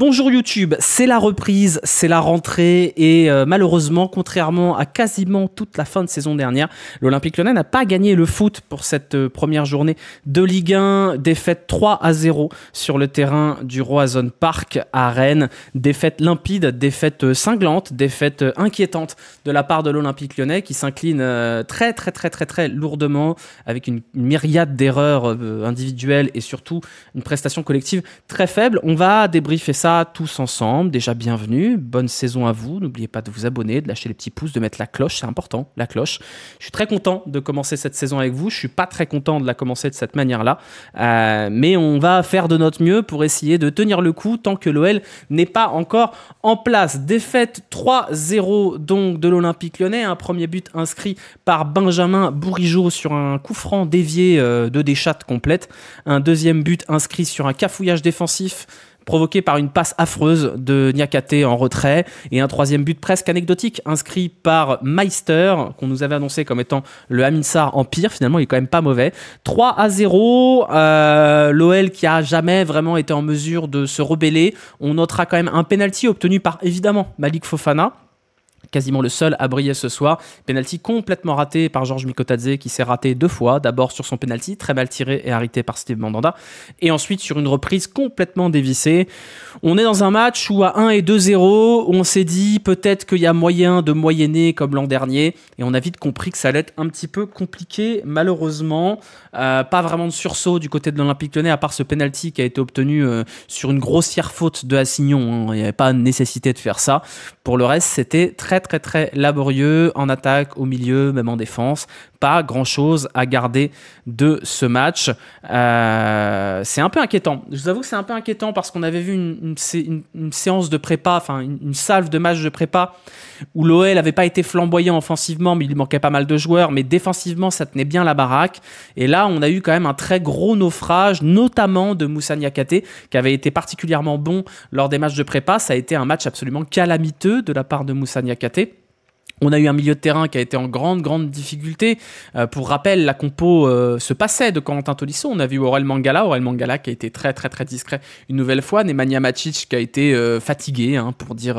Bonjour YouTube, c'est la reprise, c'est la rentrée et euh, malheureusement, contrairement à quasiment toute la fin de saison dernière, l'Olympique lyonnais n'a pas gagné le foot pour cette euh, première journée de Ligue 1. Défaite 3 à 0 sur le terrain du Roazhon Park à Rennes. Défaite limpide, défaite euh, cinglante, défaite inquiétante de la part de l'Olympique lyonnais qui s'incline très très très très très lourdement avec une myriade d'erreurs individuelles et surtout une prestation collective très faible. On va débriefer ça tous ensemble. Déjà, bienvenue. Bonne saison à vous. N'oubliez pas de vous abonner, de lâcher les petits pouces, de mettre la cloche. C'est important, la cloche. Je suis très content de commencer cette saison avec vous. Je suis pas très content de la commencer de cette manière-là. Euh, mais on va faire de notre mieux pour essayer de tenir le coup tant que l'OL n'est pas encore en place. Défaite 3-0 donc de l'Olympique lyonnais. Un premier but inscrit par Benjamin Bourigeau sur un coup franc dévié euh, de Deschat complète. Un deuxième but inscrit sur un cafouillage défensif provoqué par une passe affreuse de Niakate en retrait et un troisième but presque anecdotique inscrit par Meister qu'on nous avait annoncé comme étant le Haminsar Empire. Finalement, il est quand même pas mauvais. 3 à 0, euh, l'OL qui a jamais vraiment été en mesure de se rebeller. On notera quand même un penalty obtenu par évidemment Malik Fofana quasiment le seul à briller ce soir. Penalty complètement raté par Georges Mikotadze qui s'est raté deux fois. D'abord sur son penalty, très mal tiré et arrêté par Steve Mandanda. Et ensuite sur une reprise complètement dévissée. On est dans un match où à 1 et 2-0, on s'est dit peut-être qu'il y a moyen de moyenner comme l'an dernier. Et on a vite compris que ça allait être un petit peu compliqué, malheureusement. Euh, pas vraiment de sursaut du côté de l'Olympique Lyonnais, à part ce penalty qui a été obtenu euh, sur une grossière faute de Assignon. Hein. Il n'y avait pas nécessité de faire ça. Pour le reste, c'était très très très laborieux en attaque, au milieu, même en défense, pas grand-chose à garder de ce match. Euh, c'est un peu inquiétant. Je vous avoue que c'est un peu inquiétant parce qu'on avait vu une, séance de prépa, enfin une, salve de match de prépa où l'OL n'avait pas été flamboyant offensivement, mais il manquait pas mal de joueurs, mais défensivement ça tenait bien la baraque. Et là, on a eu quand même un très gros naufrage, notamment de Moussa Niakate, qui avait été particulièrement bon lors des matchs de prépa. Ça a été un match absolument calamiteux de la part de Moussa Niakate. On a eu un milieu de terrain qui a été en grande, grande difficulté. Euh, pour rappel, la compo euh, se passait de Corentin Tolisso. On a vu Aurel Mangala, Aurel Mangala qui a été très, très, très discret une nouvelle fois. Nemanja Matic qui a été euh, fatigué, hein, pour dire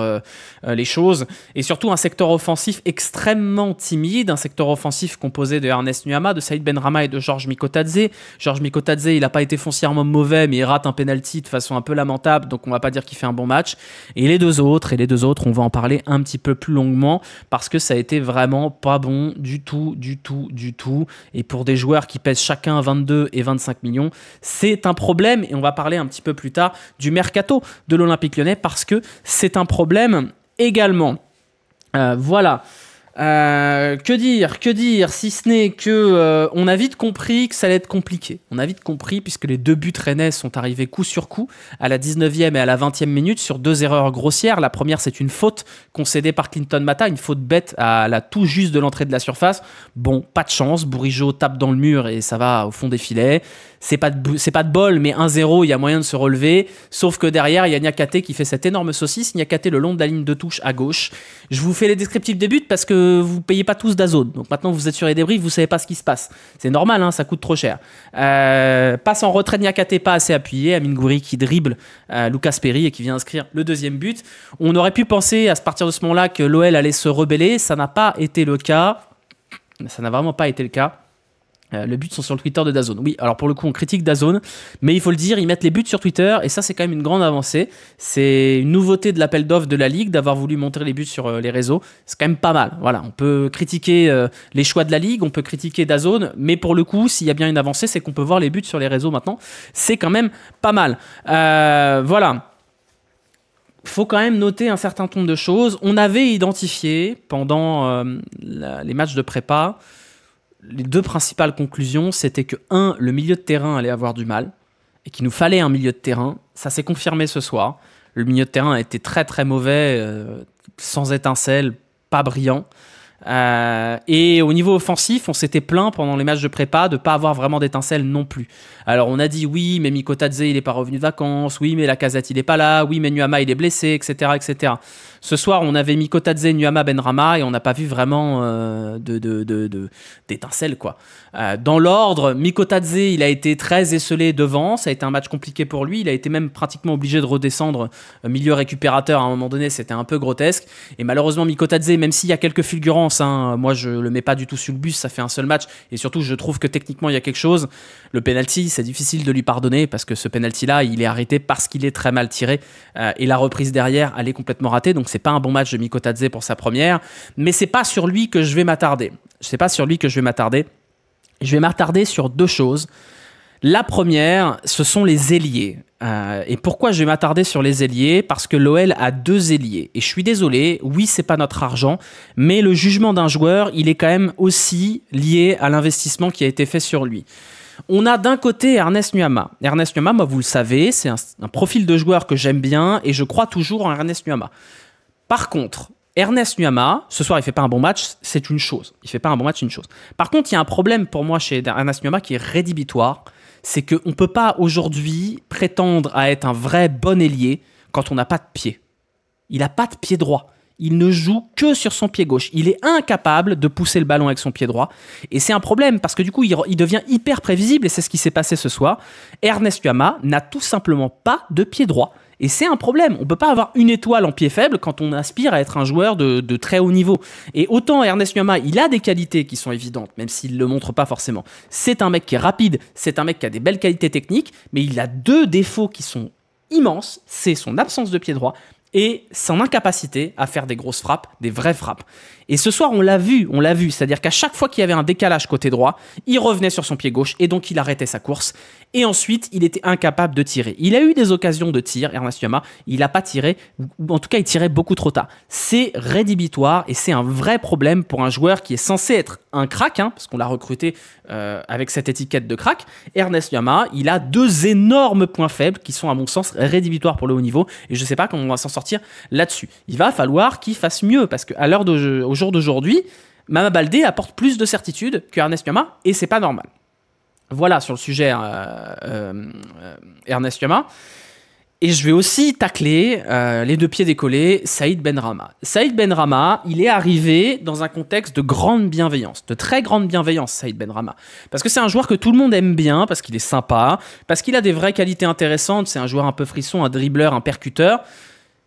les choses. Et surtout, un secteur offensif extrêmement timide. Un secteur offensif composé de Ernest Nuama, de Saïd Benrama et de Georges Mikotadze. Georges Mikotadze, il n'a pas été foncièrement mauvais, mais il rate un penalty de façon un peu lamentable. Donc, on va pas dire qu'il fait un bon match. Et les deux autres, et les deux autres, on va en parler un petit peu plus longuement parce que ça a été vraiment pas bon du tout, du tout, du tout. Et pour des joueurs qui pèsent chacun 22 et 25 millions, c'est un problème. Et on va parler un petit peu plus tard du mercato de l'Olympique lyonnais parce que c'est un problème également. Euh, voilà. Euh, que dire, que dire, si ce n'est que euh, on a vite compris que ça allait être compliqué. On a vite compris puisque les deux buts rennais sont arrivés coup sur coup à la 19e et à la 20e minute sur deux erreurs grossières. La première, c'est une faute concédée par Clinton Mata, une faute bête à la tout juste de l'entrée de la surface. Bon, pas de chance, Bourigeau tape dans le mur et ça va au fond des filets. C'est pas de pas de bol, mais 1-0, il y a moyen de se relever. Sauf que derrière, il y a Niakate qui fait cette énorme saucisse. Niakate le long de la ligne de touche à gauche. Je vous fais les descriptifs des buts parce que vous payez pas tous d'azote. Donc maintenant, vous êtes sur les débris, vous savez pas ce qui se passe. C'est normal, hein, ça coûte trop cher. Euh, passe en retrait, Niakate pas assez appuyé. Amin Gouri qui dribble euh, Lucas Perry et qui vient inscrire le deuxième but. On aurait pu penser à partir de ce moment-là que l'OL allait se rebeller. Ça n'a pas été le cas. Ça n'a vraiment pas été le cas. Euh, le but sont sur le Twitter de Dazone. Oui, alors pour le coup, on critique Dazone, mais il faut le dire, ils mettent les buts sur Twitter, et ça, c'est quand même une grande avancée. C'est une nouveauté de l'appel d'offre de la Ligue d'avoir voulu montrer les buts sur euh, les réseaux. C'est quand même pas mal. Voilà, on peut critiquer euh, les choix de la Ligue, on peut critiquer Dazone, mais pour le coup, s'il y a bien une avancée, c'est qu'on peut voir les buts sur les réseaux maintenant. C'est quand même pas mal. voilà faut quand même noter un certain nombre de choses. On avait identifié pendant les matchs de prépa les deux principales conclusions, c'était que, un, le milieu de terrain allait avoir du mal, et qu'il nous fallait un milieu de terrain. Ça s'est confirmé ce soir. Le milieu de terrain a été très très mauvais, euh, sans étincelle, pas brillant. Euh, et au niveau offensif, on s'était plaint pendant les matchs de prépa de pas avoir vraiment d'étincelles non plus. Alors on a dit oui, mais Mikotadze il est pas revenu de vacances, oui mais la casette il est pas là, oui mais Nuama il est blessé, etc. etc. Ce soir on avait Mikotadze, Nuama, Benrama et on n'a pas vu vraiment euh, de, de, d'étincelles quoi. Euh, dans l'ordre, Mikotadze il a été très esselé devant, ça a été un match compliqué pour lui, il a été même pratiquement obligé de redescendre milieu récupérateur à un moment donné, c'était un peu grotesque. Et malheureusement Mikotadze, même s'il y a quelques fulgurants Hein. Moi, je le mets pas du tout sur le bus. Ça fait un seul match. Et surtout, je trouve que techniquement, il y a quelque chose. Le penalty, c'est difficile de lui pardonner parce que ce penalty-là, il est arrêté parce qu'il est très mal tiré. Euh, et la reprise derrière, elle est complètement ratée. Donc, c'est pas un bon match de Mikotadze pour sa première. Mais c'est pas sur lui que je vais m'attarder. C'est pas sur lui que je vais m'attarder. Je vais m'attarder sur deux choses. La première, ce sont les ailiers. Euh, et pourquoi je vais m'attarder sur les ailiers Parce que l'OL a deux ailiers. Et je suis désolé, oui, c'est pas notre argent, mais le jugement d'un joueur, il est quand même aussi lié à l'investissement qui a été fait sur lui. On a d'un côté Ernest Nuama. Ernest Nuama, moi, vous le savez, c'est un, profil de joueur que j'aime bien et je crois toujours en Ernest Nuama. Par contre, Ernest Nuama, ce soir, il fait pas un bon match, c'est une chose. Il fait pas un bon match, une chose. Par contre, il y a un problème pour moi chez Ernest Nuama qui est rédhibitoire c'est qu'on ne peut pas aujourd'hui prétendre à être un vrai bon ailier quand on n'a pas de pied. Il n'a pas de pied droit. Il ne joue que sur son pied gauche. Il est incapable de pousser le ballon avec son pied droit. Et c'est un problème parce que du coup, il, il devient hyper prévisible et c'est ce qui s'est passé ce soir. Ernest Yama n'a tout simplement pas de pied droit. Et c'est un problème. On ne peut pas avoir une étoile en pied faible quand on aspire à être un joueur de, très haut niveau. Et autant Ernest Nyama, il a des qualités qui sont évidentes, même s'il ne le montre pas forcément. C'est un mec qui est rapide, c'est un mec qui a des belles qualités techniques, mais il a deux défauts qui sont immenses. C'est son absence de pied droit et son incapacité à faire des grosses frappes, des vraies frappes. Et ce soir, on l'a vu, on l'a vu, c'est-à-dire qu'à chaque fois qu'il y avait un décalage côté droit, il revenait sur son pied gauche et donc il arrêtait sa course. Et ensuite, il était incapable de tirer. Il a eu des occasions de tir, Ernest Yama, il n'a pas tiré, ou en tout cas, il tirait beaucoup trop tard. C'est rédhibitoire et c'est un vrai problème pour un joueur qui est censé être un crack, hein, parce qu'on l'a recruté euh, avec cette étiquette de crack. Ernest Yama, il a deux énormes points faibles qui sont, à mon sens, rédhibitoires pour le haut niveau et je ne sais pas comment on va s'en sortir là-dessus. Il va falloir qu'il fasse mieux parce qu'à l'heure au jour d'aujourd'hui, Mama Baldé apporte plus de certitude que Ernest Yama et c'est pas normal. Voilà sur le sujet euh, euh, Ernest Yama. Et je vais aussi tacler euh, les deux pieds décollés Saïd Benrama. Saïd Benrama, il est arrivé dans un contexte de grande bienveillance, de très grande bienveillance, Saïd Benrama. Parce que c'est un joueur que tout le monde aime bien, parce qu'il est sympa, parce qu'il a des vraies qualités intéressantes, c'est un joueur un peu frisson, un dribbleur, un percuteur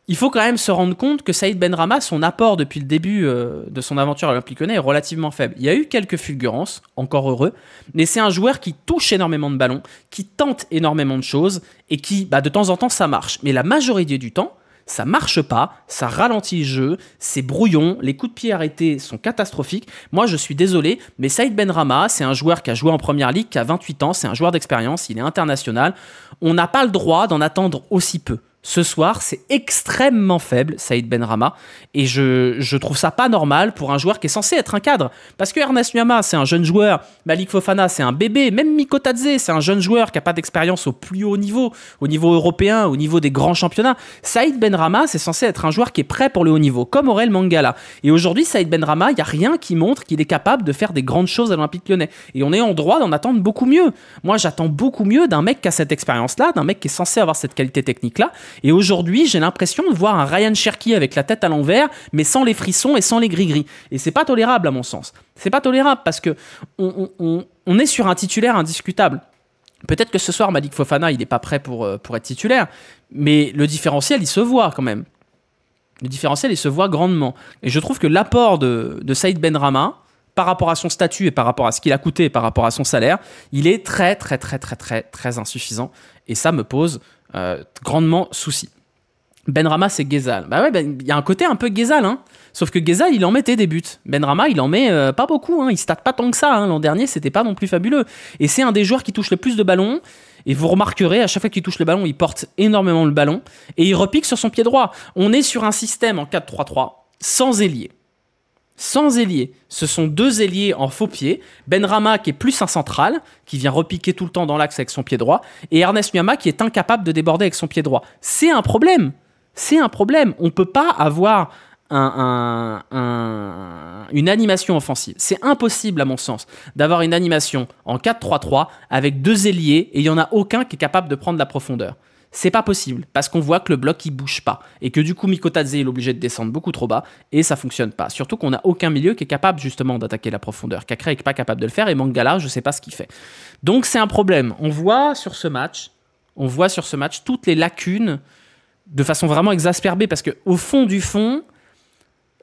il faut quand même se rendre compte que Saïd Ben Rama son apport depuis le début euh, de son aventure à l'Olympique Lyonnais est relativement faible. Il y a eu quelques fulgurances, encore heureux, mais c'est un joueur qui touche énormément de ballons, qui tente énormément de choses et qui, bah, de temps en temps, ça marche. Mais la majorité du temps, ça marche pas, ça ralentit le jeu, c'est brouillon, les coups de pied arrêtés sont catastrophiques. Moi, je suis désolé, mais Saïd Ben Rama c'est un joueur qui a joué en première ligue, qui a 28 ans, c'est un joueur d'expérience, il est international. On n'a pas le droit d'en attendre aussi peu. Ce soir, c'est extrêmement faible, Saïd Benrama. Et je, trouve ça pas normal pour un joueur qui est censé être un cadre. Parce que Ernest Nyama, c'est un jeune joueur. Malik Fofana, c'est un bébé. Même Mikotadze, c'est un jeune joueur qui n'a pas d'expérience au plus haut niveau, au niveau européen, au niveau des grands championnats. Saïd Benrama, c'est censé être un joueur qui est prêt pour le haut niveau, comme Aurel Mangala. Et aujourd'hui, Saïd Benrama, il n'y a rien qui montre qu'il est capable de faire des grandes choses à l'Olympique lyonnais. Et on est en droit d'en attendre beaucoup mieux. Moi, j'attends beaucoup mieux d'un mec qui a cette expérience-là, d'un mec qui est censé avoir cette qualité technique-là. Et aujourd'hui, j'ai l'impression de voir un Ryan Cherky avec la tête à l'envers, mais sans les frissons et sans les gris-gris. Et c'est pas tolérable, à mon sens. C'est pas tolérable parce que on, est sur un titulaire indiscutable. Peut-être que ce soir, Malik Fofana, il n'est pas prêt pour, euh, pour être titulaire, mais le différentiel, il se voit quand même. Le différentiel, il se voit grandement. Et je trouve que l'apport de, de Saïd Rama, par rapport à son statut et par rapport à ce qu'il a coûté par rapport à son salaire, il est très, très, très, très, très, très insuffisant. Et ça me pose euh, grandement souci. Benrama, c'est Gezal. Bah ouais, ben, il y a un côté un peu Gezal, hein. Sauf que Gezal, il en mettait des buts. Benrama, il en met euh, pas beaucoup, hein. Il stade pas tant que ça, hein. L'an dernier, c'était pas non plus fabuleux. Et c'est un des joueurs qui touche le plus de ballons. Et vous remarquerez, à chaque fois qu'il touche le ballon, il porte énormément le ballon. Et il repique sur son pied droit. On est sur un système en 4-3-3, sans ailier sans ailier. Ce sont deux ailiers en faux pied. Ben Rama qui est plus un central, qui vient repiquer tout le temps dans l'axe avec son pied droit, et Ernest Miama qui est incapable de déborder avec son pied droit. C'est un problème. C'est un problème. On ne peut pas avoir une animation offensive. C'est impossible, à mon sens, d'avoir une animation en 4-3-3 avec deux ailiers et il n'y en a aucun qui est capable de prendre la profondeur. C'est pas possible parce qu'on voit que le bloc il bouge pas et que du coup Mikotadze est obligé de descendre beaucoup trop bas et ça fonctionne pas. Surtout qu'on n'a aucun milieu qui est capable justement d'attaquer la profondeur. Kakra est pas capable de le faire et Mangala, je sais pas ce qu'il fait. Donc c'est un problème. On voit sur ce match, on voit sur ce match toutes les lacunes de façon vraiment exasperbée parce que au fond du fond,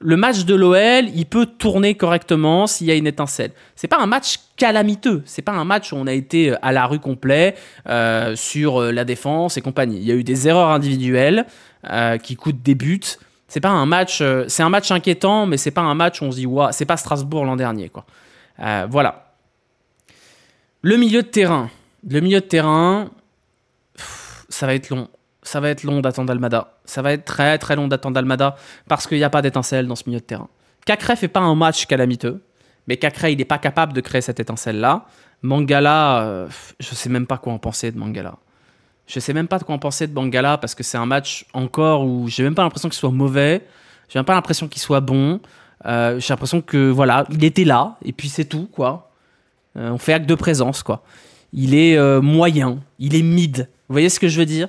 le match de l'OL, il peut tourner correctement s'il y a une étincelle. C'est pas un match calamiteux. C'est pas un match où on a été euh, à la rue complet euh, sur euh, la défense et compagnie. Il y a eu des erreurs individuelles qui coûtent des buts. C'est pas un match. c'est un match inquiétant, mais c'est pas un match où on se dit waouh, c'est pas Strasbourg l'an dernier quoi. voilà. Le milieu de terrain. Le milieu de terrain, ça va être long ça va être long d'attendre Almada. Ça va être très très long d'attendre Almada parce qu'il n'y a pas d'étincelle dans ce milieu de terrain. Cacré fait pas un match calamiteux, mais Cacré il n'est pas capable de créer cette étincelle-là. Mangala, euh, je sais même pas quoi en penser de Mangala. Je sais même pas de quoi en penser de Mangala parce que c'est un match encore où j'ai même pas l'impression qu'il soit mauvais, j'ai même pas l'impression qu'il soit bon. Euh, j'ai l'impression que voilà, il était là et puis c'est tout quoi. Euh, on fait acte de présence quoi. Il est moyen, il est mid. Vous voyez ce que je veux dire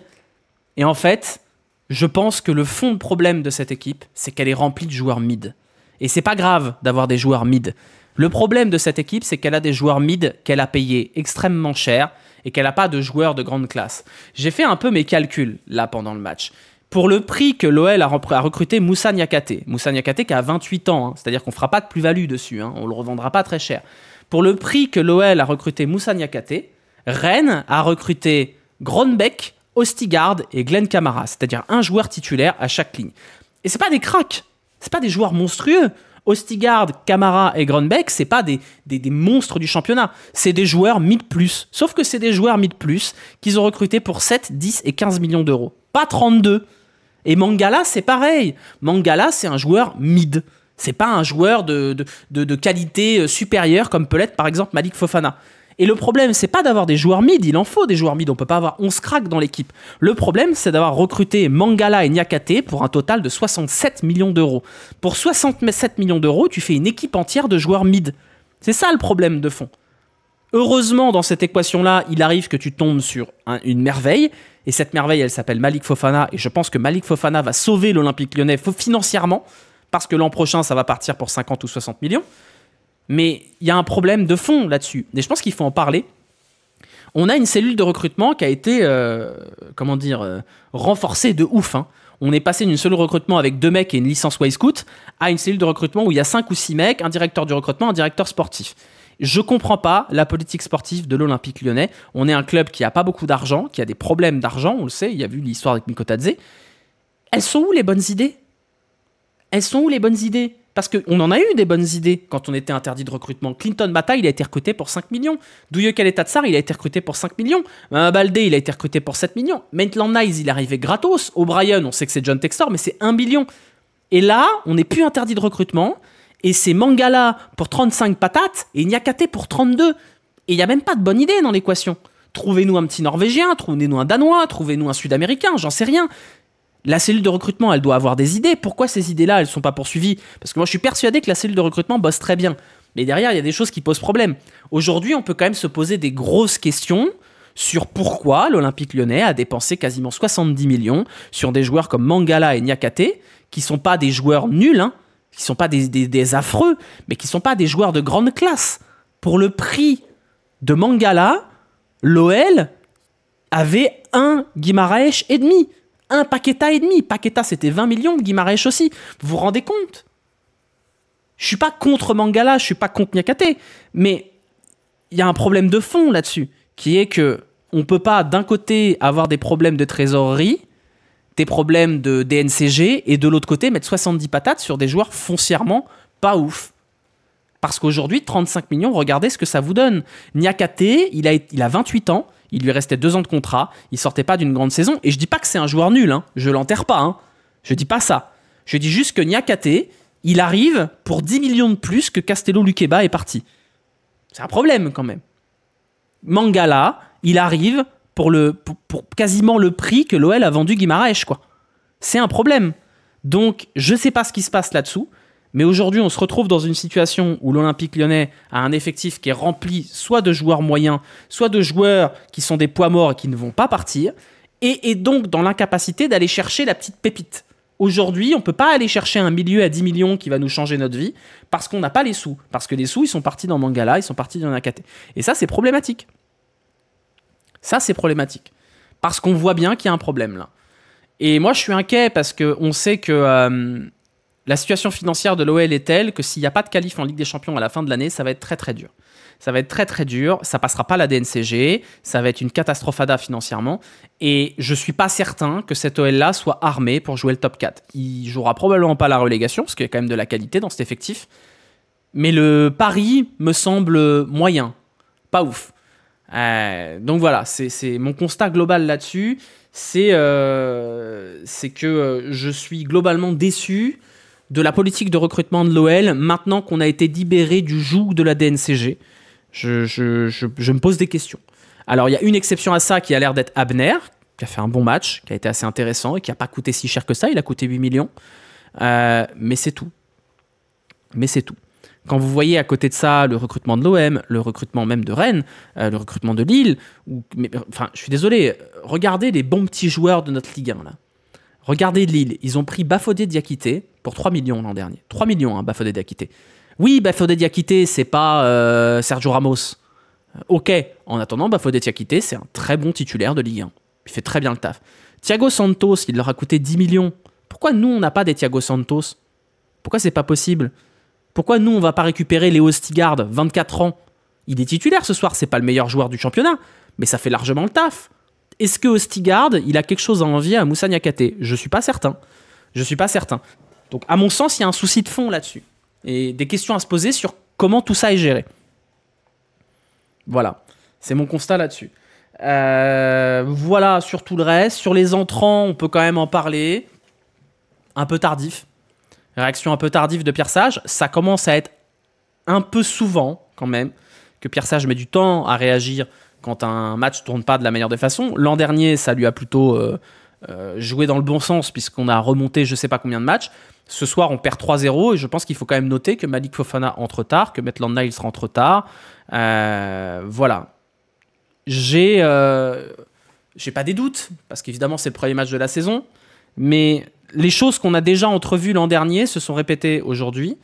et en fait, je pense que le fond de problème de cette équipe, c'est qu'elle est remplie de joueurs mid. Et c'est pas grave d'avoir des joueurs mid. Le problème de cette équipe, c'est qu'elle a des joueurs mid qu'elle a payés extrêmement cher et qu'elle n'a pas de joueurs de grande classe. J'ai fait un peu mes calculs là pendant le match. Pour le prix que l'OL a recruté Moussa Niakate, Moussa Niakate qui a 28 ans, hein. c'est-à-dire qu'on ne fera pas de plus-value dessus, hein. on ne le revendra pas très cher. Pour le prix que l'OL a recruté Moussa Niakate, Rennes a recruté Gronbeck, Ostigard et Glenn Camara, c'est-à-dire un joueur titulaire à chaque ligne. Et c'est pas des cracks, c'est pas des joueurs monstrueux. Ostigard, Camara et Grunbeck, c'est pas des, des, des, monstres du championnat, c'est des joueurs mid plus. Sauf que c'est des joueurs mid plus qu'ils ont recrutés pour 7, 10 et 15 millions d'euros, pas 32. Et Mangala, c'est pareil. Mangala, c'est un joueur mid. C'est pas un joueur de, de, de qualité euh, supérieure comme peut l'être par exemple Malik Fofana. Et le problème, c'est pas d'avoir des joueurs mid, il en faut des joueurs mid, on peut pas avoir 11 cracks dans l'équipe. Le problème, c'est d'avoir recruté Mangala et Nyakate pour un total de 67 millions d'euros. Pour 67 millions d'euros, tu fais une équipe entière de joueurs mid. C'est ça le problème de fond. Heureusement, dans cette équation-là, il arrive que tu tombes sur une merveille. Et cette merveille, elle s'appelle Malik Fofana. Et je pense que Malik Fofana va sauver l'Olympique lyonnais financièrement. Parce que l'an prochain, ça va partir pour 50 ou 60 millions. Mais il y a un problème de fond là-dessus. Et je pense qu'il faut en parler. On a une cellule de recrutement qui a été, euh, comment dire, euh, renforcée de ouf. Hein. On est passé d'une seule recrutement avec deux mecs et une licence Scout à une cellule de recrutement où il y a cinq ou six mecs, un directeur du recrutement, un directeur sportif. Je comprends pas la politique sportive de l'Olympique lyonnais. On est un club qui a pas beaucoup d'argent, qui a des problèmes d'argent, on le sait, il y a vu l'histoire avec Mikotadze. Elles sont où les bonnes idées Elles sont où les bonnes idées parce qu'on en a eu des bonnes idées quand on était interdit de recrutement. Clinton Bata, il a été recruté pour 5 millions. de Tatsar, il a été recruté pour 5 millions. balde il a été recruté pour 7 millions. Maitland Nice, il est arrivé gratos. O'Brien, on sait que c'est John Textor, mais c'est 1 million. Et là, on n'est plus interdit de recrutement. Et c'est Mangala pour 35 patates et Nyakate pour 32. Et il n'y a même pas de bonne idée dans l'équation. Trouvez-nous un petit Norvégien, trouvez-nous un Danois, trouvez-nous un Sud-Américain, j'en sais rien. La cellule de recrutement, elle doit avoir des idées. Pourquoi ces idées-là, elles ne sont pas poursuivies Parce que moi, je suis persuadé que la cellule de recrutement bosse très bien. Mais derrière, il y a des choses qui posent problème. Aujourd'hui, on peut quand même se poser des grosses questions sur pourquoi l'Olympique lyonnais a dépensé quasiment 70 millions sur des joueurs comme Mangala et Nyakate, qui ne sont pas des joueurs nuls, qui hein, qui sont pas des, affreux, mais qui ne sont pas des joueurs de grande classe. Pour le prix de Mangala, l'OL avait un Guimaraes et demi un Paqueta et demi. Paqueta, c'était 20 millions, Guimaraes aussi. Vous vous rendez compte Je suis pas contre Mangala, je suis pas contre Nyakate. mais il y a un problème de fond là-dessus, qui est que on peut pas d'un côté avoir des problèmes de trésorerie, des problèmes de DNCG, et de l'autre côté mettre 70 patates sur des joueurs foncièrement pas ouf. Parce qu'aujourd'hui, 35 millions, regardez ce que ça vous donne. Nyakate, il a, il a 28 ans, il lui restait deux ans de contrat. Il sortait pas d'une grande saison. Et je dis pas que c'est un joueur nul. Hein. Je l'enterre pas. Hein. Je dis pas ça. Je dis juste que Nyakate il arrive pour 10 millions de plus que Castello Luqueba est parti. C'est un problème quand même. Mangala, il arrive pour, le, quasiment le prix que l'OL a vendu Guimaraes, quoi. C'est un problème. Donc, je sais pas ce qui se passe là-dessous. Mais aujourd'hui, on se retrouve dans une situation où l'Olympique lyonnais a un effectif qui est rempli soit de joueurs moyens, soit de joueurs qui sont des poids morts et qui ne vont pas partir, et est donc dans l'incapacité d'aller chercher la petite pépite. Aujourd'hui, on ne peut pas aller chercher un milieu à 10 millions qui va nous changer notre vie parce qu'on n'a pas les sous. Parce que les sous, ils sont partis dans Mangala, ils sont partis dans Nakate. Et ça, c'est problématique. Ça, c'est problématique. Parce qu'on voit bien qu'il y a un problème là. Et moi, je suis inquiet parce qu'on sait que. Euh, la situation financière de l'OL est telle que s'il n'y a pas de qualif en Ligue des Champions à la fin de l'année, ça va être très très dur. Ça va être très très dur, ça passera pas la DNCG, ça va être une catastrophe financièrement, et je suis pas certain que cet OL-là soit armé pour jouer le top 4. Il jouera probablement pas la relégation, parce qu'il y a quand même de la qualité dans cet effectif, mais le pari me semble moyen, pas ouf. Euh, donc voilà, c'est mon constat global là-dessus, c'est euh, que euh, je suis globalement déçu de la politique de recrutement de l'OL maintenant qu'on a été libéré du joug de la DNCG je, me pose des questions. Alors, il y a une exception à ça qui a l'air d'être Abner, qui a fait un bon match, qui a été assez intéressant et qui n'a pas coûté si cher que ça. Il a coûté 8 millions. Euh, mais c'est tout. Mais c'est tout. Quand vous voyez à côté de ça le recrutement de l'OM, le recrutement même de Rennes, euh, le recrutement de Lille, mais, enfin, je suis désolé, regardez les bons petits joueurs de notre Ligue 1. Là. Regardez Lille, ils ont pris Bafodé Diakité pour 3 millions l'an dernier. 3 millions, hein, Bafodé Diakité. Oui, Bafodé Diakité, c'est pas euh, Sergio Ramos. Euh, ok, en attendant, Bafodé Diakité, c'est un très bon titulaire de Ligue 1. Il fait très bien le taf. Thiago Santos, il leur a coûté 10 millions. Pourquoi nous, on n'a pas des Thiago Santos Pourquoi c'est pas possible Pourquoi nous, on va pas récupérer Léo Stigard, 24 ans Il est titulaire ce soir, c'est pas le meilleur joueur du championnat, mais ça fait largement le taf. Est-ce que Ostigard, il a quelque chose à envier à Moussa Niakate Je suis pas certain. Je suis pas certain. Donc, à mon sens, il y a un souci de fond là-dessus. Et des questions à se poser sur comment tout ça est géré. Voilà. C'est mon constat là-dessus. Euh, voilà sur tout le reste. Sur les entrants, on peut quand même en parler. Un peu tardif. Réaction un peu tardive de Pierre Sage. Ça commence à être un peu souvent, quand même, que Pierre Sage met du temps à réagir quand un match ne tourne pas de la meilleure des façons. L'an dernier, ça lui a plutôt euh, euh, joué dans le bon sens, puisqu'on a remonté je ne sais pas combien de matchs. Ce soir, on perd 3-0, et je pense qu'il faut quand même noter que Malik Fofana entre tard, que Maitland Niles rentre tard. Euh, voilà. J'ai. J'ai pas des doutes, parce qu'évidemment, c'est le premier match de la saison, mais les choses qu'on a déjà entrevues l'an dernier se sont répétées aujourd'hui.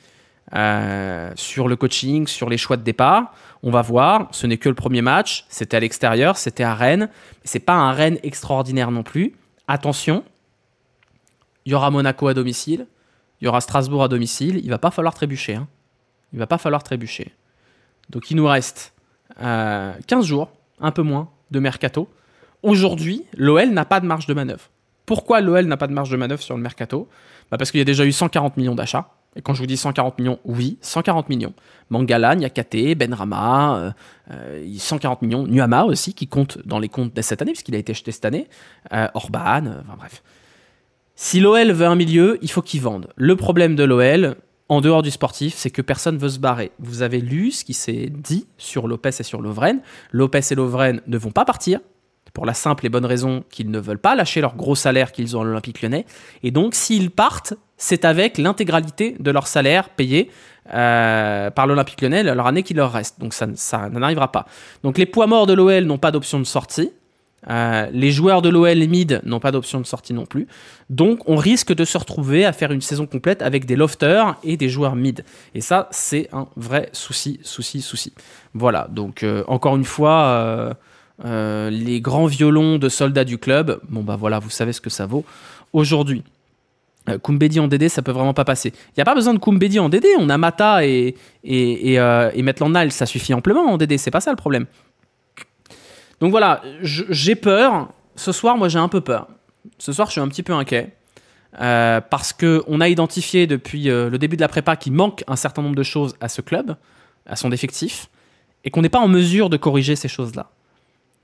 Euh, sur le coaching, sur les choix de départ. On va voir. Ce n'est que le premier match. C'était à l'extérieur, c'était à Rennes. C'est pas un Rennes extraordinaire non plus. Attention, il y aura Monaco à domicile, il y aura Strasbourg à domicile. Il va pas falloir trébucher. Hein. Il va pas falloir trébucher. Donc il nous reste 15 euh, jours, un peu moins, de mercato. Aujourd'hui, l'OL n'a pas de marge de manœuvre. Pourquoi l'OL n'a pas de marge de manœuvre sur le mercato bah, Parce qu'il y a déjà eu 140 millions d'achats. Et quand je vous dis 140 millions, oui, 140 millions. Mangala, Nyakate, Benrama, 140 millions. Nuama aussi, qui compte dans les comptes de cette année, puisqu'il a été jeté cette année. Euh, Orban, euh, enfin bref. Si l'OL veut un milieu, il faut qu'il vende. Le problème de l'OL, en dehors du sportif, c'est que personne veut se barrer. Vous avez lu ce qui s'est dit sur Lopez et sur Lovren. Lopez et Lovren ne vont pas partir, pour la simple et bonne raison qu'ils ne veulent pas lâcher leur gros salaire qu'ils ont à l'Olympique lyonnais. Et donc, s'ils partent, c'est avec l'intégralité de leur salaire payé euh, par l'Olympique lyonnais, leur année qui leur reste. Donc, ça, ça n'arrivera pas. Donc, les poids morts de l'OL n'ont pas d'option de sortie. Euh, les joueurs de l'OL mid n'ont pas d'option de sortie non plus. Donc on risque de se retrouver à faire une saison complète avec des lofters et des joueurs mid. Et ça, c'est un vrai souci, souci, souci. Voilà, donc euh, encore une fois, euh, les grands violons de soldats du club, bon bah voilà, vous savez ce que ça vaut aujourd'hui. Euh, en DD, ça peut vraiment pas passer. Il n'y a pas besoin de Kumbedi en DD, on a Mata et, et, et, euh, ça suffit amplement en DD, c'est pas ça le problème. Donc voilà, j'ai peur. Ce soir, moi j'ai un peu peur. Ce soir, je suis un petit peu inquiet. Euh, parce parce qu'on a identifié depuis le début de la prépa qu'il manque un certain nombre de choses à ce club, à son effectif, et qu'on n'est pas en mesure de corriger ces choses-là.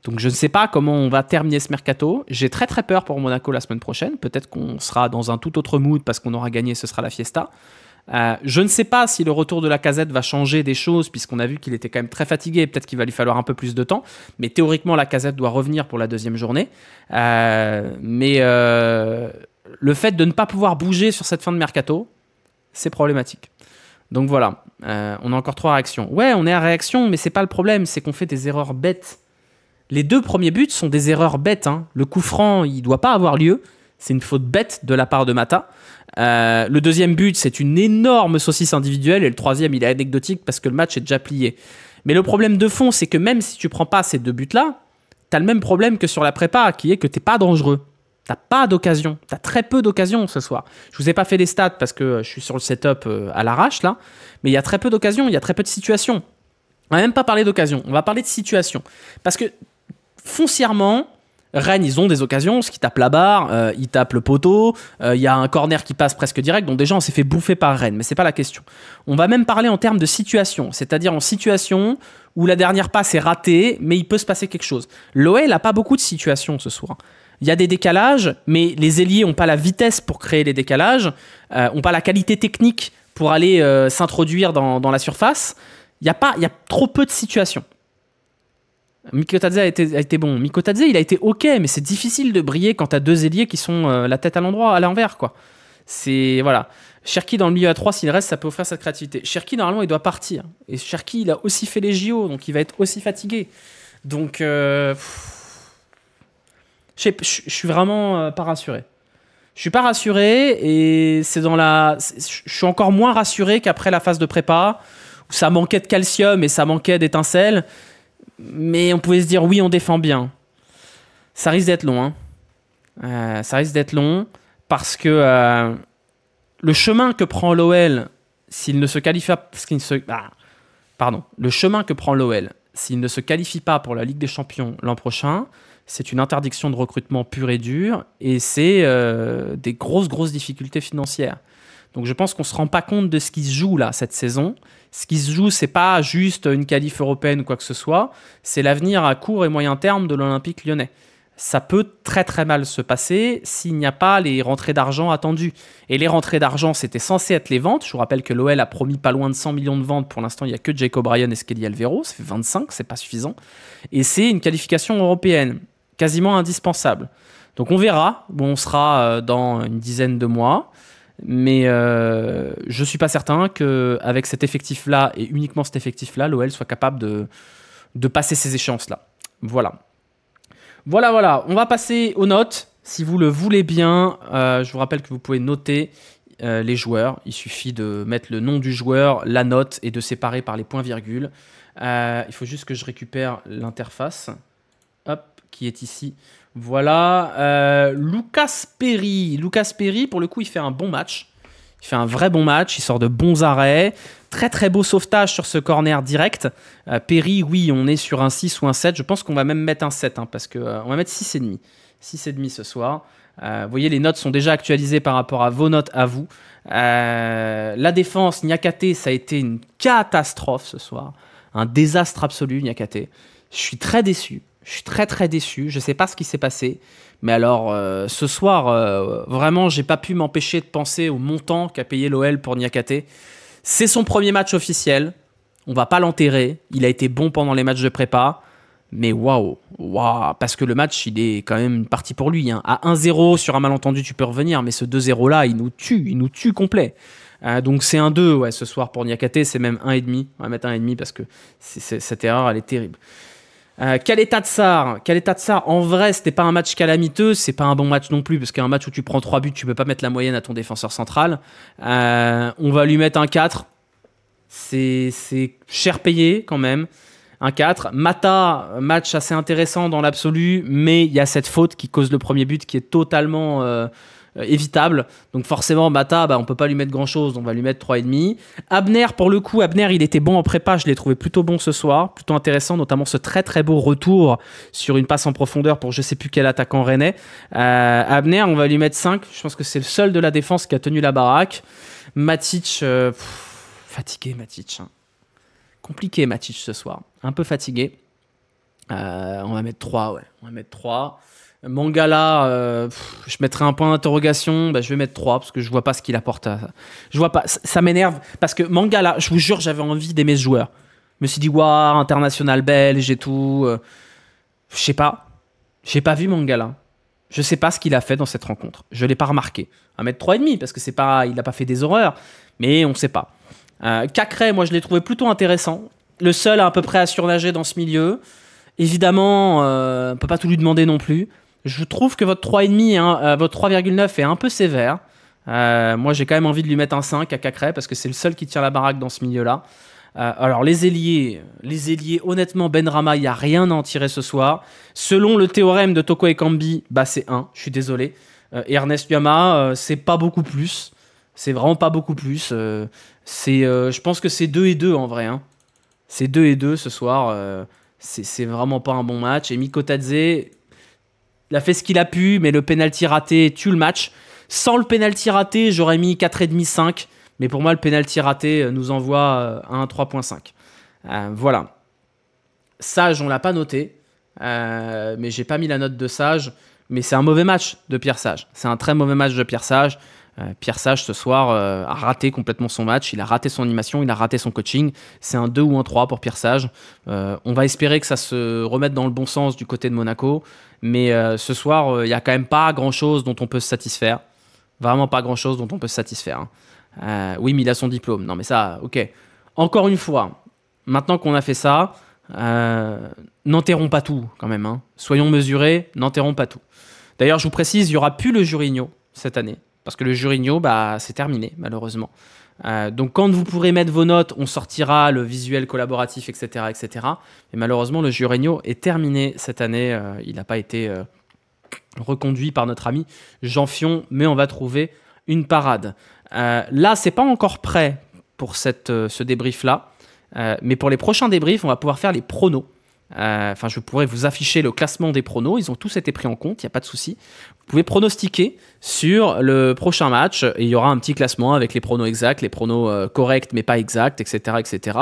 Donc je ne sais pas comment on va terminer ce mercato. J'ai très très peur pour Monaco la semaine prochaine. Peut-être qu'on sera dans un tout autre mood parce qu'on aura gagné, ce sera la fiesta. Euh, je ne sais pas si le retour de la casette va changer des choses, puisqu'on a vu qu'il était quand même très fatigué, peut-être qu'il va lui falloir un peu plus de temps, mais théoriquement la casette doit revenir pour la deuxième journée. Euh, mais euh, le fait de ne pas pouvoir bouger sur cette fin de mercato, c'est problématique. Donc voilà, on a encore trois réactions. Ouais, on est à réaction, mais c'est pas le problème, c'est qu'on fait des erreurs bêtes les deux premiers buts sont des erreurs bêtes. Hein. Le coup franc, il doit pas avoir lieu. C'est une faute bête de la part de Mata. Euh, le deuxième but, c'est une énorme saucisse individuelle. Et le troisième, il est anecdotique parce que le match est déjà plié. Mais le problème de fond, c'est que même si tu prends pas ces deux buts-là, tu as le même problème que sur la prépa, qui est que tu t'es pas dangereux. T'as pas d'occasion. as très peu d'occasion ce soir. Je vous ai pas fait les stats parce que euh, je suis sur le setup euh, à l'arrache là. Mais il y a très peu d'occasion, il y a très peu de situations. On va même pas parler d'occasion, on va parler de situation. Parce que foncièrement, Rennes, ils ont des occasions, ce qui tape la barre, il euh, ils tapent le poteau, euh, il y a un corner qui passe presque direct, donc déjà on s'est fait bouffer par Rennes, mais c'est pas la question. On va même parler en termes de situation, c'est-à-dire en situation où la dernière passe est ratée, mais il peut se passer quelque chose. L'OL n'a pas beaucoup de situations ce soir. Il y a des décalages, mais les ailiers n'ont pas la vitesse pour créer les décalages, euh, ont n'ont pas la qualité technique pour aller s'introduire dans, dans, la surface. Il y, a pas, y a trop peu de situations. Mikotadze a été, bon. Mikotadze, il a été ok, mais c'est difficile de briller quand t'as deux ailiers qui sont euh, la tête à l'endroit, à l'envers, quoi. C'est voilà. Cherki dans le milieu à 3, s'il reste, ça peut offrir sa créativité. Cherki, normalement, il doit partir. Et Cherki, il a aussi fait les JO, donc il va être aussi fatigué. Donc, euh, je suis vraiment euh, pas rassuré. Je suis pas rassuré et c'est dans la. Je suis encore moins rassuré qu'après la phase de prépa où ça manquait de calcium et ça manquait d'étincelles mais on pouvait se dire oui, on défend bien. Ça risque d'être long. Hein. Euh, ça risque d'être long parce que euh, le chemin que prend l'OL s'il ne se qualifie pas, ah, pardon, le chemin que prend l'OL s'il ne se qualifie pas pour la Ligue des Champions l'an prochain, c'est une interdiction de recrutement pure et dure et c'est euh, des grosses grosses difficultés financières. Donc je pense qu'on ne se rend pas compte de ce qui se joue là cette saison. Ce qui se joue, ce n'est pas juste une qualif européenne ou quoi que ce soit, c'est l'avenir à court et moyen terme de l'Olympique lyonnais. Ça peut très très mal se passer s'il n'y a pas les rentrées d'argent attendues. Et les rentrées d'argent, c'était censé être les ventes. Je vous rappelle que l'OL a promis pas loin de 100 millions de ventes. Pour l'instant, il n'y a que Jacob Ryan et Skelly Alvero. Ça fait 25, c'est pas suffisant. Et c'est une qualification européenne, quasiment indispensable. Donc on verra on sera euh, dans une dizaine de mois. Mais euh, je ne suis pas certain qu'avec cet effectif-là, et uniquement cet effectif-là, l'OL soit capable de, passer ces échéances-là. Voilà. Voilà, voilà. On va passer aux notes. Si vous le voulez bien, euh, je vous rappelle que vous pouvez noter euh, les joueurs. Il suffit de mettre le nom du joueur, la note, et de séparer par les points-virgules. il faut juste que je récupère l'interface, qui est ici voilà. Euh, Lucas Perry. Lucas Perry, pour le coup, il fait un bon match. Il fait un vrai bon match, il sort de bons arrêts. Très très beau sauvetage sur ce corner direct. Euh, Perry, oui, on est sur un 6 ou un 7. Je pense qu'on va même mettre un 7, hein, parce qu'on euh, on va mettre 6,5. 6,5 ce soir. vous voyez, les notes sont déjà actualisées par rapport à vos notes à vous. la défense, Nyakate, ça a été une catastrophe ce soir. Un désastre absolu, Nyakate. Je suis très déçu. Je suis très très déçu. Je ne sais pas ce qui s'est passé. Mais alors, euh, ce soir, euh, vraiment, j'ai pas pu m'empêcher de penser au montant qu'a payé l'OL pour Niakate. C'est son premier match officiel. On va pas l'enterrer. Il a été bon pendant les matchs de prépa. Mais waouh, waouh, parce que le match, il est quand même parti pour lui. Hein. À 1-0, sur un malentendu, tu peux revenir, mais ce 2-0-là, il nous tue, il nous tue complet. Euh, donc c'est un 2 ouais, ce soir pour Niakate, c'est même 1,5. On va mettre 1,5 parce que cette erreur, elle est terrible. Euh, quel état de ça Quel état de ça en vrai, c'était pas un match calamiteux, c'est pas un bon match non plus, parce qu'un match où tu prends 3 buts, tu peux pas mettre la moyenne à ton défenseur central. Euh, on va lui mettre un 4. C'est cher payé quand même. Un 4. Mata, match assez intéressant dans l'absolu, mais il y a cette faute qui cause le premier but qui est totalement. Euh, euh, évitable. Donc forcément, Mata, bah, on peut pas lui mettre grand-chose, on va lui mettre 3,5. Abner, pour le coup, Abner, il était bon en prépa, je l'ai trouvé plutôt bon ce soir, plutôt intéressant, notamment ce très très beau retour sur une passe en profondeur pour je sais plus quel attaquant rennais. Euh, Abner, on va lui mettre 5, je pense que c'est le seul de la défense qui a tenu la baraque. Matic, euh, fatigué Matic. Hein. Compliqué Matic ce soir, un peu fatigué. on va mettre 3, ouais, on va mettre 3. Mangala, euh, je mettrai un point d'interrogation, bah, je vais mettre 3 parce que je vois pas ce qu'il apporte. Je vois pas, ça m'énerve parce que Mangala, je vous jure, j'avais envie d'aimer ce joueur. Je me suis dit, waouh, international belge et tout. Euh, je sais pas, j'ai pas vu Mangala. Je sais pas ce qu'il a fait dans cette rencontre. Je l'ai pas remarqué. trois et 35 parce que c'est pas, il n'a pas fait des horreurs, mais on sait pas. Euh, Cacré, moi je l'ai trouvé plutôt intéressant. Le seul à, peu près à surnager dans ce milieu. Évidemment, on ne peut pas tout lui demander non plus. Je trouve que votre 3,5, hein, euh, votre 3,9 est un peu sévère. Euh, moi, j'ai quand même envie de lui mettre un 5 à Cacré parce que c'est le seul qui tient la baraque dans ce milieu-là. Euh, alors, les ailiers, les ailiers, honnêtement, Ben Rama, il n'y a rien à en tirer ce soir. Selon le théorème de Toko et Kambi, bah, c'est 1, je suis désolé. et Ernest Yama, c'est pas beaucoup plus. C'est vraiment pas beaucoup plus. c'est, je pense que c'est 2 et 2 en vrai. Hein. C'est 2 et 2 ce soir. c'est vraiment pas un bon match. Et Mikotadze, il a fait ce qu'il a pu, mais le pénalty raté tue le match. Sans le pénalty raté, j'aurais mis 4,5, 5. Mais pour moi, le pénalty raté euh, nous envoie 1 euh, 3,5. Euh, voilà. Sage, on l'a pas noté. mais j'ai pas mis la note de Sage. Mais c'est un mauvais match de Pierre Sage. C'est un très mauvais match de Pierre Sage. Euh, Pierre Sage, ce soir, euh, a raté complètement son match. Il a raté son animation, il a raté son coaching. C'est un 2 ou un 3 pour Pierre Sage. Euh, on va espérer que ça se remette dans le bon sens du côté de Monaco. Mais ce soir, il y n'y a quand même pas grand-chose dont on peut se satisfaire. Vraiment pas grand-chose dont on peut se satisfaire. Hein. oui, mais il a son diplôme. Non, mais ça, ok. Encore une fois, maintenant qu'on a fait ça, n'enterrons pas tout quand même. Hein. Soyons mesurés, n'enterrons pas tout. D'ailleurs, je vous précise, il n'y aura plus le Jurigno cette année. Parce que le Jurigno, bah, c'est terminé, malheureusement. Euh, donc quand vous pourrez mettre vos notes, on sortira le visuel collaboratif, etc. etc. Mais malheureusement, le Jurigno est terminé cette année. Euh, il n'a pas été euh, reconduit par notre ami Jean Fion, mais on va trouver une parade. là, c'est pas encore prêt pour ce débrief-là. mais pour les prochains débriefs, on va pouvoir faire les pronos. Enfin, je pourrais vous afficher le classement des pronos. Ils ont tous été pris en compte, il n'y a pas de souci. Vous pouvez pronostiquer sur le prochain match. il y aura un petit classement avec les pronos exacts, les pronos euh, corrects mais pas exacts, etc., etc.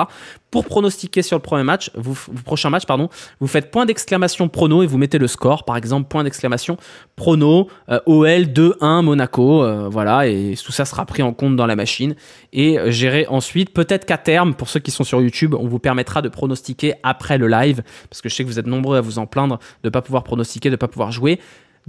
Pour pronostiquer sur le premier match, vous, prochain match, pardon, vous faites point d'exclamation prono et vous mettez le score. Par exemple, point d'exclamation prono euh, OL 2-1 Monaco. Euh, voilà, et tout ça sera pris en compte dans la machine et géré ensuite. Peut-être qu'à terme, pour ceux qui sont sur YouTube, on vous permettra de pronostiquer après le live parce que je sais que vous êtes nombreux à vous en plaindre de ne pas pouvoir pronostiquer, de ne pas pouvoir jouer.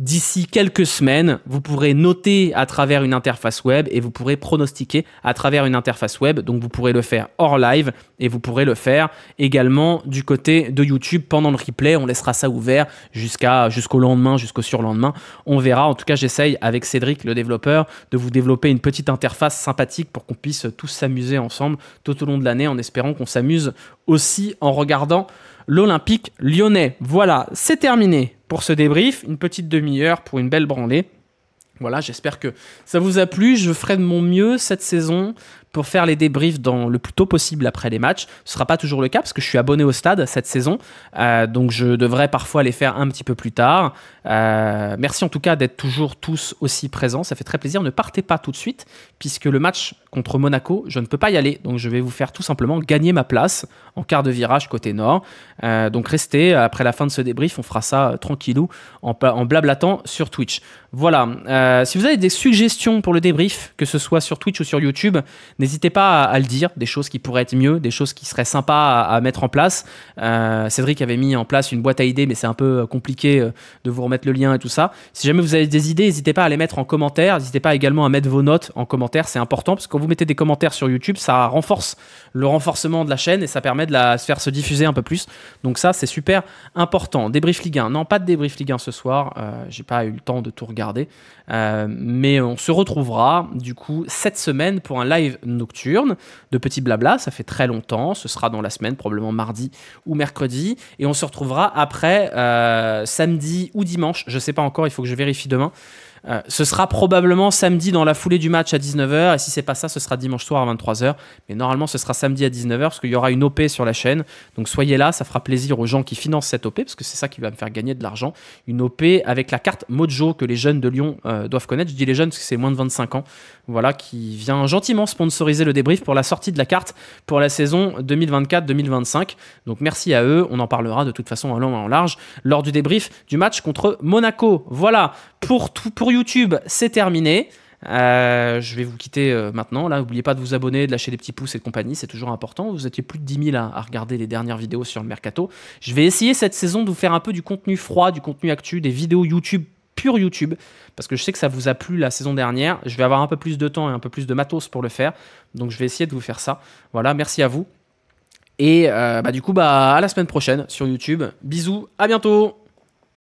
D'ici quelques semaines, vous pourrez noter à travers une interface web et vous pourrez pronostiquer à travers une interface web. Donc vous pourrez le faire hors live et vous pourrez le faire également du côté de YouTube pendant le replay. On laissera ça ouvert jusqu'à jusqu'au lendemain, jusqu'au surlendemain. On verra. En tout cas, j'essaye avec Cédric, le développeur, de vous développer une petite interface sympathique pour qu'on puisse tous s'amuser ensemble tout au long de l'année en espérant qu'on s'amuse aussi en regardant l'Olympique lyonnais. Voilà, c'est terminé pour ce débrief. Une petite demi-heure pour une belle branlée. Voilà, j'espère que ça vous a plu. Je ferai de mon mieux cette saison pour faire les débriefs dans le plus tôt possible après les matchs. Ce sera pas toujours le cas parce que je suis abonné au stade cette saison, euh, donc je devrais parfois les faire un petit peu plus tard. Euh, merci en tout cas d'être toujours tous aussi présents, ça fait très plaisir. Ne partez pas tout de suite puisque le match contre Monaco, je ne peux pas y aller, donc je vais vous faire tout simplement gagner ma place en quart de virage côté nord. Euh, donc restez après la fin de ce débrief, on fera ça tranquillou en blablatant sur Twitch. Voilà. si vous avez des suggestions pour le débrief, que ce soit sur Twitch ou sur YouTube, N'hésitez pas à, le dire, des choses qui pourraient être mieux, des choses qui seraient sympas à, mettre en place. Euh, Cédric avait mis en place une boîte à idées, mais c'est un peu euh, compliqué euh, de vous remettre le lien et tout ça. Si jamais vous avez des idées, n'hésitez pas à les mettre en commentaire. N'hésitez pas également à mettre vos notes en commentaire, c'est important parce que quand vous mettez des commentaires sur YouTube, ça renforce le renforcement de la chaîne et ça permet de la se faire se diffuser un peu plus. Donc ça, c'est super important. Débrief Ligue 1, non pas de débrief Ligue 1 ce soir. J'ai pas eu le temps de tout regarder. Euh, mais on se retrouvera du coup cette semaine pour un live nocturne de Petit Blabla. Ça fait très longtemps. Ce sera dans la semaine, probablement mardi ou mercredi. Et on se retrouvera après euh, samedi ou dimanche. Je sais pas encore, il faut que je vérifie demain. Euh, ce sera probablement samedi dans la foulée du match à 19h. Et si c'est pas ça, ce sera dimanche soir à 23h. Mais normalement, ce sera samedi à 19h parce qu'il y aura une OP sur la chaîne. Donc soyez là, ça fera plaisir aux gens qui financent cette OP parce que c'est ça qui va me faire gagner de l'argent. Une OP avec la carte Mojo que les jeunes de Lyon euh, doivent connaître. Je dis les jeunes parce que c'est moins de 25 ans. Voilà, qui vient gentiment sponsoriser le débrief pour la sortie de la carte pour la saison 2024-2025. Donc merci à eux. On en parlera de toute façon en long et en large lors du débrief du match contre Monaco. Voilà pour tout pour YouTube, c'est terminé. Euh, je vais vous quitter euh, maintenant. Là, n'oubliez pas de vous abonner, de lâcher des petits pouces et de compagnie, c'est toujours important. Vous étiez plus de 10 000 à, regarder les dernières vidéos sur le mercato. Je vais essayer cette saison de vous faire un peu du contenu froid, du contenu actuel, des vidéos YouTube pure YouTube, parce que je sais que ça vous a plu la saison dernière. Je vais avoir un peu plus de temps et un peu plus de matos pour le faire, donc je vais essayer de vous faire ça. Voilà, merci à vous. Et euh, bah, du coup, bah, à la semaine prochaine sur YouTube. Bisous, à bientôt